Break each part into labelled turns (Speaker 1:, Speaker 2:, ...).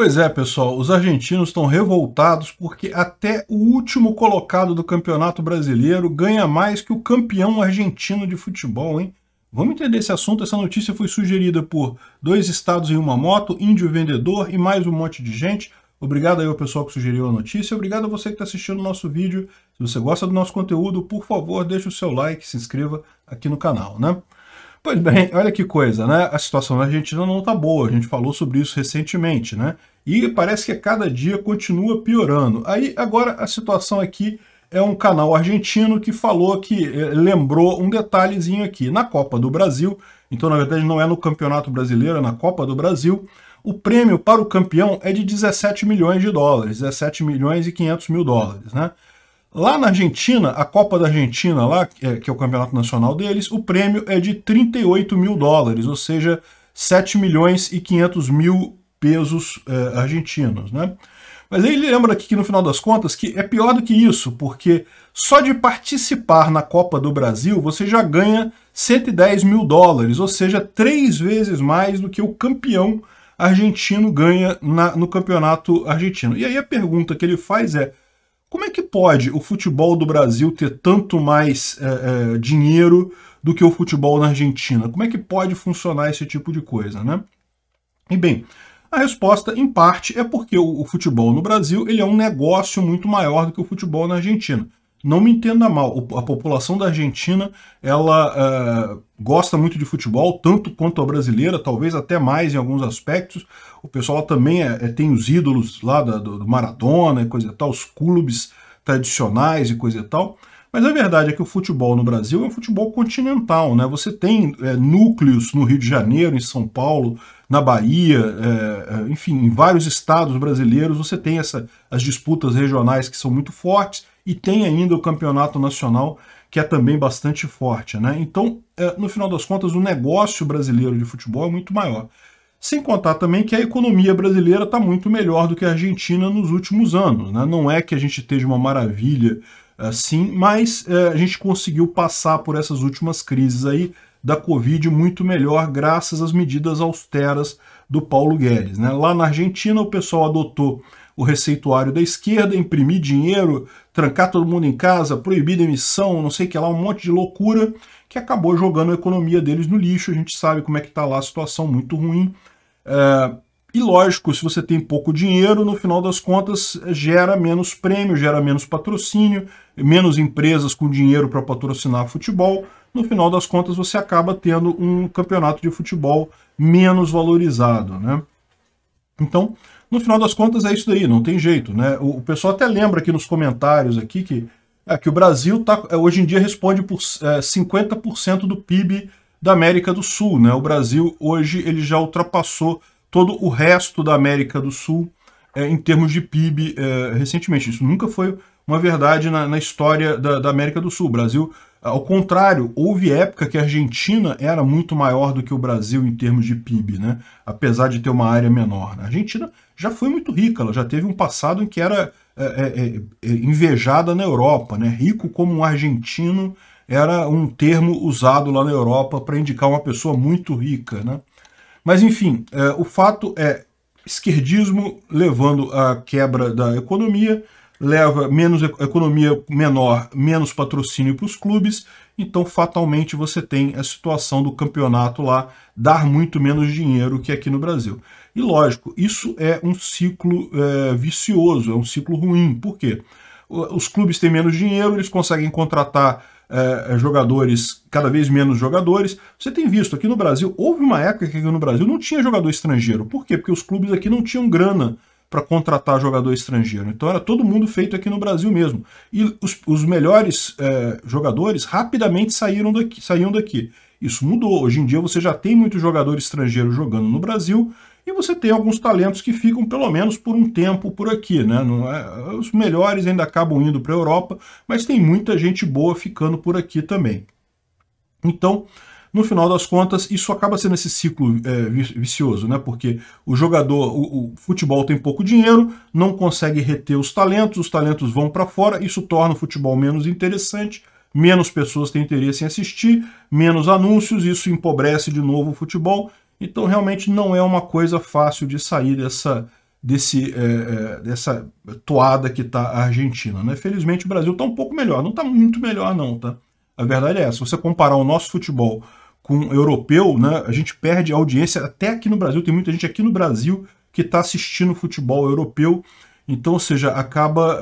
Speaker 1: Pois é, pessoal, os argentinos estão revoltados porque até o último colocado do Campeonato Brasileiro ganha mais que o campeão argentino de futebol, hein? Vamos entender esse assunto. Essa notícia foi sugerida por dois estados em uma moto, índio vendedor e mais um monte de gente. Obrigado aí ao pessoal que sugeriu a notícia. Obrigado a você que está assistindo o nosso vídeo. Se você gosta do nosso conteúdo, por favor, deixe o seu like, se inscreva aqui no canal, né? Pois bem, olha que coisa, né? A situação na Argentina não está boa, a gente falou sobre isso recentemente, né? E parece que a cada dia continua piorando. Aí agora a situação aqui é um canal argentino que falou que eh, lembrou um detalhezinho aqui. Na Copa do Brasil, então na verdade não é no Campeonato Brasileiro, é na Copa do Brasil, o prêmio para o campeão é de 17 milhões de dólares, 17 milhões e 500 mil dólares, né? Lá na Argentina, a Copa da Argentina, lá, que é, é o campeonato nacional deles, o prêmio é de 38 mil dólares, ou seja, 7 milhões e 500 mil pesos é, argentinos. Né? Mas aí lembra aqui que no final das contas que é pior do que isso, porque só de participar na Copa do Brasil você já ganha 110 mil dólares, ou seja, três vezes mais do que o campeão argentino ganha na, no campeonato argentino. E aí a pergunta que ele faz é como é que pode o futebol do Brasil ter tanto mais é, é, dinheiro do que o futebol na Argentina? Como é que pode funcionar esse tipo de coisa, né? E bem, a resposta, em parte, é porque o, o futebol no Brasil ele é um negócio muito maior do que o futebol na Argentina não me entenda mal, a população da Argentina ela é, gosta muito de futebol, tanto quanto a brasileira, talvez até mais em alguns aspectos. O pessoal também é, é, tem os ídolos lá da, do, do, Maradona e coisa e tal, os clubes tradicionais e coisa e tal. Mas a verdade é que o futebol no Brasil é um futebol continental, né? Você tem é, núcleos no Rio de Janeiro, em São Paulo, na Bahia, é, é, enfim, em vários estados brasileiros, você tem essa, as disputas regionais que são muito fortes e tem ainda o campeonato nacional que é também bastante forte, né? Então, é, no final das contas, o negócio brasileiro de futebol é muito maior. Sem contar também que a economia brasileira está muito melhor do que a Argentina nos últimos anos. Né? Não é que a gente esteja uma maravilha assim, mas é, a gente conseguiu passar por essas últimas crises aí da Covid muito melhor graças às medidas austeras do Paulo Guedes. Né? Lá na Argentina, o pessoal adotou o receituário da esquerda, imprimir dinheiro, trancar todo mundo em casa, proibir demissão, não sei o que lá, um monte de loucura que acabou jogando a economia deles no lixo. A gente sabe como é que está lá a situação, muito ruim. É e lógico, se você tem pouco dinheiro, no final das contas gera menos prêmio, gera menos patrocínio, menos empresas com dinheiro para patrocinar futebol. No final das contas, você acaba tendo um campeonato de futebol menos valorizado, né? Então, no final das contas é isso daí, não tem jeito, né? O, pessoal até lembra aqui nos comentários aqui que, é, que o Brasil tá, é, hoje em dia responde por é, 50% do PIB da América do Sul, né? O Brasil hoje ele já ultrapassou todo o resto da América do Sul é, em termos de PIB é, recentemente. Isso nunca foi uma verdade na, na história da, da, América do Sul. O Brasil, ao contrário, houve época que a Argentina era muito maior do que o Brasil em termos de PIB, né? apesar de ter uma área menor. Né? A Argentina já foi muito rica, ela já teve um passado em que era é, é, é, é, invejada na Europa. Né? Rico como um argentino era um termo usado lá na Europa para indicar uma pessoa muito rica. Né? Mas enfim, é, o fato é esquerdismo levando à quebra da economia, leva menos economia menor, menos patrocínio para os clubes, então fatalmente você tem a situação do campeonato lá dar muito menos dinheiro que aqui no Brasil. E lógico, isso é um ciclo é, vicioso, é um ciclo ruim. Por quê? Os clubes têm menos dinheiro, eles conseguem contratar é, é, jogadores, cada vez menos jogadores. Você tem visto aqui no Brasil, houve uma época que aqui no Brasil não tinha jogador estrangeiro. Por quê? Porque os clubes aqui não tinham grana para contratar jogador estrangeiro. Então era todo mundo feito aqui no Brasil mesmo. E os, os melhores é, jogadores rapidamente saíram daqui, saíram daqui. Isso mudou. Hoje em dia você já tem muito jogador estrangeiro jogando no Brasil e você tem alguns talentos que ficam pelo menos por um tempo por aqui, né? É, os melhores ainda acabam indo para a Europa, mas tem muita gente boa ficando por aqui também. Então, no final das contas, isso acaba sendo esse ciclo é, vicioso, né? Porque o jogador, o, o, futebol tem pouco dinheiro, não consegue reter os talentos, os talentos vão para fora, isso torna o futebol menos interessante, menos pessoas têm interesse em assistir, menos anúncios, isso empobrece de novo o futebol então, realmente, não é uma coisa fácil de sair dessa, desse, é, é dessa toada que está a Argentina. Né? Felizmente, o Brasil está um pouco melhor. Não está muito melhor, não. Tá? A verdade é essa. Se você comparar o nosso futebol com o europeu, né, a gente perde audiência. Até aqui no Brasil, tem muita gente aqui no Brasil que está assistindo futebol europeu. Então, ou seja, acaba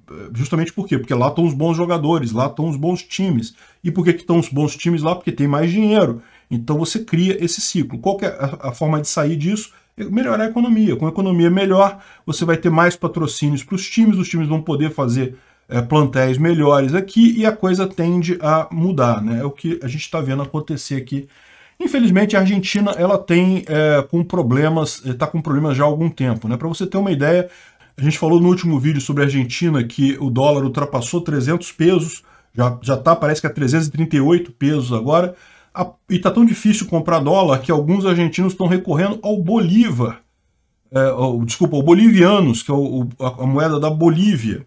Speaker 1: é, justamente por quê? Porque lá estão os bons jogadores, lá estão os bons times. E por que estão os bons times lá? Porque tem mais dinheiro. Então você cria esse ciclo. Qual é a, forma de sair disso? É melhorar a economia. Com a economia melhor, você vai ter mais patrocínios para os times, os times vão poder fazer é, plantéis melhores aqui e a coisa tende a mudar, né? É o que a gente está vendo acontecer aqui. Infelizmente, a Argentina ela tem é, com problemas, está é, com problemas já há algum tempo, né? Para você ter uma ideia, a gente falou no último vídeo sobre a Argentina que o dólar ultrapassou 300 pesos, já, já tá, parece que é 338 pesos agora, a, e está tão difícil comprar dólar que alguns argentinos estão recorrendo ao Bolívar. É, ou, desculpa, ao bolivianos, que é o, a, a, moeda da Bolívia,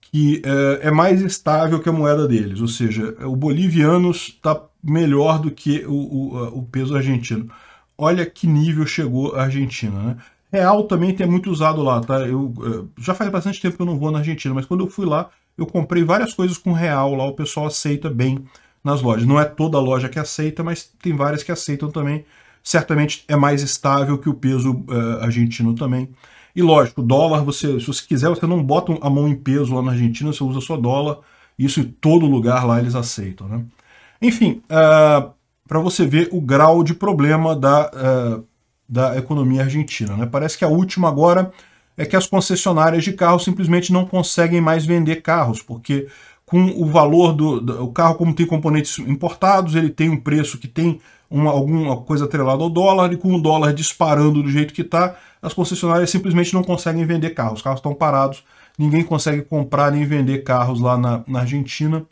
Speaker 1: que é, é, mais estável que a moeda deles. Ou seja, o bolivianos está melhor do que o, o, o, peso argentino. Olha que nível chegou a Argentina, né? Real também tem muito usado lá, tá? Eu, é, já faz bastante tempo que eu não vou na Argentina, mas quando eu fui lá, eu comprei várias coisas com real lá, o pessoal aceita bem nas lojas. Não é toda loja que aceita, mas tem várias que aceitam também. Certamente é mais estável que o peso uh, argentino também. E lógico, dólar, você, se você quiser, você não bota a mão em peso lá na Argentina, você usa só dólar. Isso em todo lugar lá eles aceitam. Né? Enfim, uh, eh, para você ver o grau de problema da, uh, da economia argentina. Né? Parece que a última agora é que as concessionárias de carros simplesmente não conseguem mais vender carros, porque com o valor do, do o carro, como tem componentes importados, ele tem um preço que tem uma, alguma coisa atrelada ao dólar, e com o dólar disparando do jeito que está, as concessionárias simplesmente não conseguem vender carros. Os carros estão parados, ninguém consegue comprar nem vender carros lá na, na Argentina,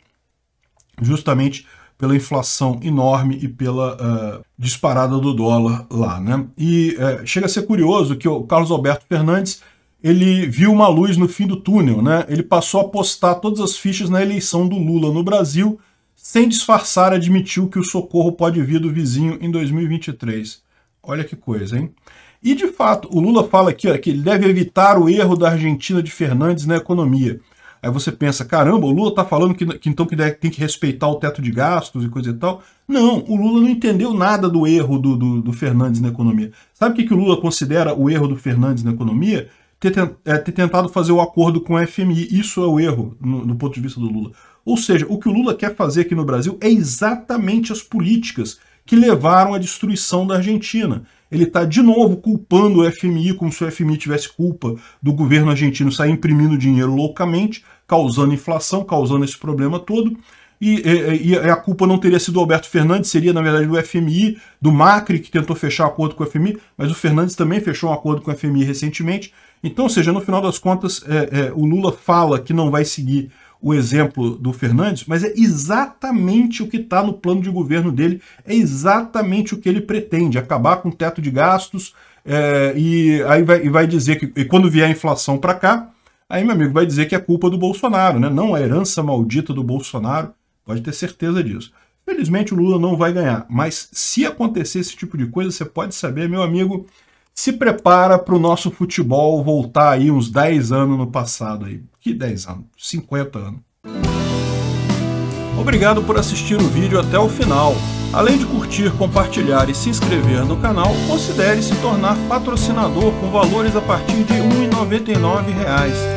Speaker 1: justamente pela inflação enorme e pela uh, disparada do dólar lá. Né? E uh, chega a ser curioso que o Carlos Alberto Fernandes ele viu uma luz no fim do túnel, né? Ele passou a postar todas as fichas na eleição do Lula no Brasil, sem disfarçar, admitiu que o socorro pode vir do vizinho em 2023. Olha que coisa, hein? E de fato, o Lula fala aqui ó, que ele deve evitar o erro da Argentina de Fernandes na economia. Aí você pensa, caramba, o Lula tá falando que, que então que tem que respeitar o teto de gastos e coisa e tal. Não, o Lula não entendeu nada do erro do, do, do Fernandes na economia. Sabe o que, que o Lula considera o erro do Fernandes na economia? ter, é, ter tentado fazer o acordo com a FMI. Isso é o erro, no, do ponto de vista do Lula. Ou seja, o que o Lula quer fazer aqui no Brasil é exatamente as políticas que levaram à destruição da Argentina. Ele está de novo culpando o FMI, como se o FMI tivesse culpa do governo argentino sair imprimindo dinheiro loucamente, causando inflação, causando esse problema todo e, e, e, a culpa não teria sido do Alberto Fernandes, seria, na verdade, do FMI, do Macri, que tentou fechar acordo com o FMI, mas o Fernandes também fechou um acordo com o FMI recentemente. Então, ou seja, no final das contas, é, é, o Lula fala que não vai seguir o exemplo do Fernandes, mas é exatamente o que está no plano de governo dele, é exatamente o que ele pretende, acabar com o teto de gastos, é, e aí vai, e vai dizer que e quando vier a inflação para cá, aí, meu amigo, vai dizer que é culpa do Bolsonaro, né? não a é herança maldita do Bolsonaro, Pode ter certeza disso. Felizmente o Lula não vai ganhar, mas se acontecer esse tipo de coisa, você pode saber, meu amigo, se prepara para o nosso futebol voltar aí uns 10 anos no passado aí. Que 10 anos? 50 anos. Obrigado por assistir o vídeo até o final. Além de curtir, compartilhar e se inscrever no canal, considere se tornar patrocinador com valores a partir de R$ 1,99